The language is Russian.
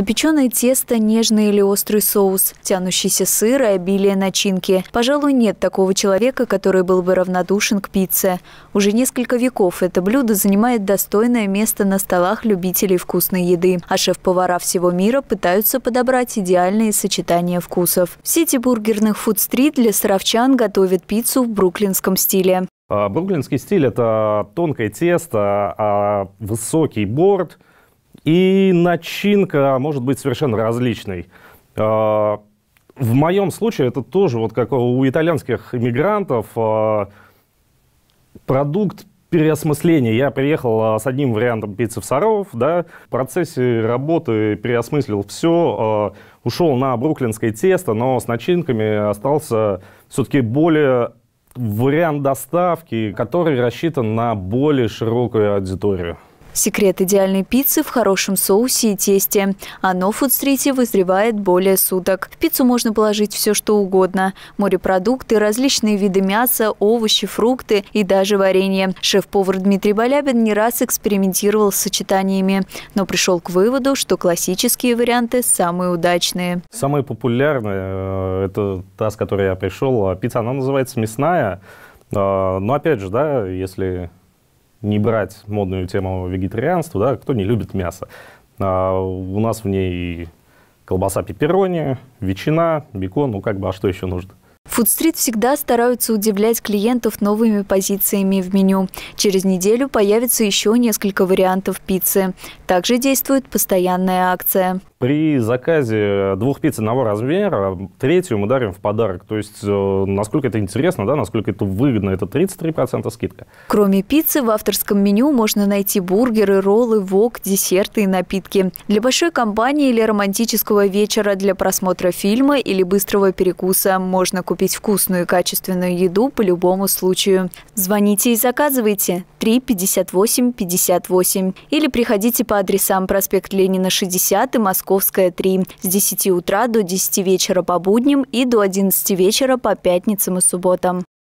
Запеченное тесто, нежный или острый соус, тянущийся сыр и обилие начинки. Пожалуй, нет такого человека, который был бы равнодушен к пицце. Уже несколько веков это блюдо занимает достойное место на столах любителей вкусной еды. А шеф-повара всего мира пытаются подобрать идеальные сочетания вкусов. В сети бургерных фудстрит для саровчан готовят пиццу в бруклинском стиле. А, бруклинский стиль – это тонкое тесто, а, высокий борт – и начинка может быть совершенно различной. А, в моем случае это тоже, вот как у итальянских иммигрантов, а, продукт переосмысления. Я приехал а, с одним вариантом пиццы в Саров, да, в процессе работы переосмыслил все, ушел на бруклинское тесто, но с начинками остался все-таки более вариант доставки, который рассчитан на более широкую аудиторию. Секрет идеальной пиццы в хорошем соусе и тесте. Оно в фудстрите вызревает более суток. В пиццу можно положить все, что угодно. Морепродукты, различные виды мяса, овощи, фрукты и даже варенье. Шеф-повар Дмитрий Балябин не раз экспериментировал с сочетаниями, но пришел к выводу, что классические варианты самые удачные. Самые популярные, э, это та, с которой я пришел, пицца, она называется мясная. Э, но опять же, да, если не брать модную тему вегетарианства, да, кто не любит мясо. А у нас в ней колбаса пепперони, ветчина, бекон, ну как бы, а что еще нужно? Фудстрит всегда стараются удивлять клиентов новыми позициями в меню. Через неделю появится еще несколько вариантов пиццы. Также действует постоянная акция. При заказе двух пицц одного размера, третью мы дарим в подарок. То есть, э, насколько это интересно, да, насколько это выгодно, это 33% скидка. Кроме пиццы, в авторском меню можно найти бургеры, роллы, вок, десерты и напитки. Для большой компании или романтического вечера, для просмотра фильма или быстрого перекуса можно купить приготовить вкусную и качественную еду по любому случаю. Звоните и заказывайте 3 58 58 или приходите по адресам проспект Ленина 60 и Московская 3 с 10 утра до 10 вечера по будням и до 11 вечера по пятницам и субботам.